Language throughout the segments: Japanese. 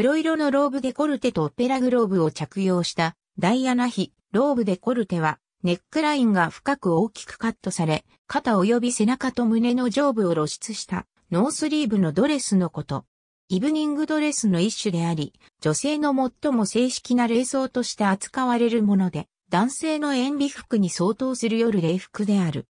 黒色のローブデコルテとオペラグローブを着用したダイアナ妃、ローブデコルテは、ネックラインが深く大きくカットされ、肩及び背中と胸の上部を露出したノースリーブのドレスのこと。イブニングドレスの一種であり、女性の最も正式な礼装として扱われるもので、男性の塩ビ服に相当する夜礼服である。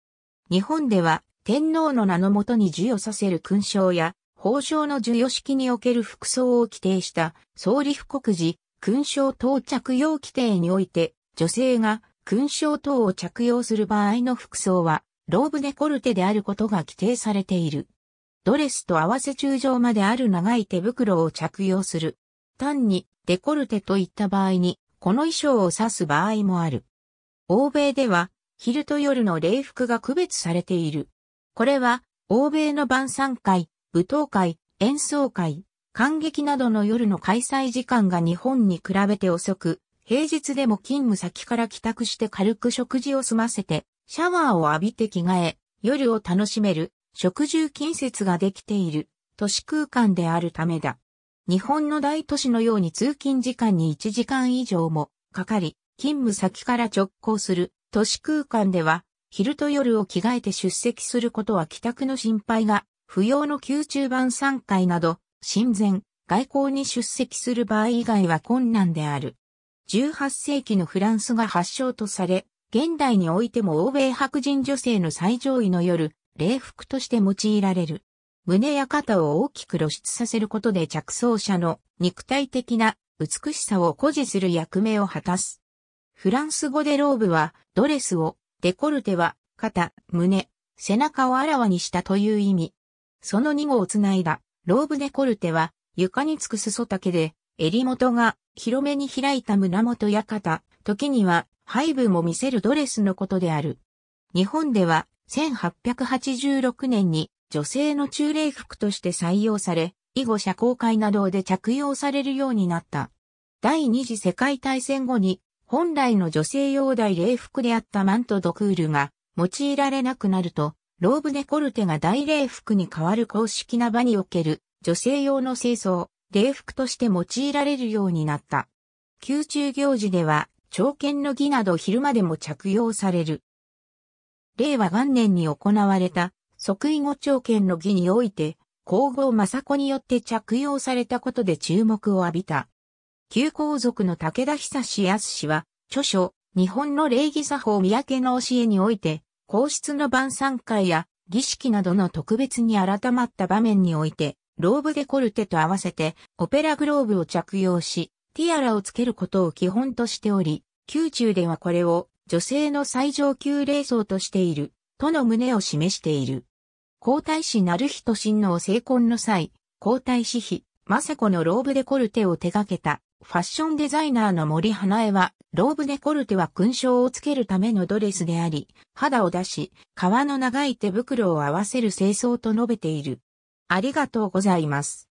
日本では、天皇の名のもとに授与させる勲章や、法渉の授与式における服装を規定した総理布告時、勲章等着用規定において、女性が勲章等を着用する場合の服装は、ローブデコルテであることが規定されている。ドレスと合わせ中上まである長い手袋を着用する。単にデコルテといった場合に、この衣装を指す場合もある。欧米では、昼と夜の礼服が区別されている。これは、欧米の晩餐会、舞踏会、演奏会、観劇などの夜の開催時間が日本に比べて遅く、平日でも勤務先から帰宅して軽く食事を済ませて、シャワーを浴びて着替え、夜を楽しめる、食住近接ができている、都市空間であるためだ。日本の大都市のように通勤時間に1時間以上もかかり、勤務先から直行する都市空間では、昼と夜を着替えて出席することは帰宅の心配が不要の宮中晩餐会など、親善、外交に出席する場合以外は困難である。18世紀のフランスが発祥とされ、現代においても欧米白人女性の最上位の夜、礼服として用いられる。胸や肩を大きく露出させることで着装者の肉体的な美しさを誇示する役目を果たす。フランス語でローブはドレスを、デコルテは肩、胸、背中をあらわにしたという意味。その2号をつないだ、ローブデコルテは、床につく裾丈で、襟元が広めに開いた胸元館、時には背部も見せるドレスのことである。日本では1886年に女性の中礼服として採用され、以後社交会などで着用されるようになった。第二次世界大戦後に本来の女性用大礼服であったマント・ドクールが用いられなくなるとローブデコルテが大礼服に代わる公式な場における女性用の清掃、礼服として用いられるようになった。宮中行事では、朝見の儀など昼間でも着用される。令和元年に行われた即位後朝見の儀において、皇后政子によって着用されたことで注目を浴びた。旧皇族の武田久志康氏は、著書、日本の礼儀作法三宅の教えにおいて、皇室の晩餐会や儀式などの特別に改まった場面において、ローブデコルテと合わせてオペラグローブを着用し、ティアラをつけることを基本としており、宮中ではこれを女性の最上級礼装としている、との旨を示している。皇太子な日人親王成婚の際、皇太子妃、雅子のローブデコルテを手掛けたファッションデザイナーの森花江は、ローブデコルテは勲章をつけるためのドレスであり、肌を出し、革の長い手袋を合わせる清掃と述べている。ありがとうございます。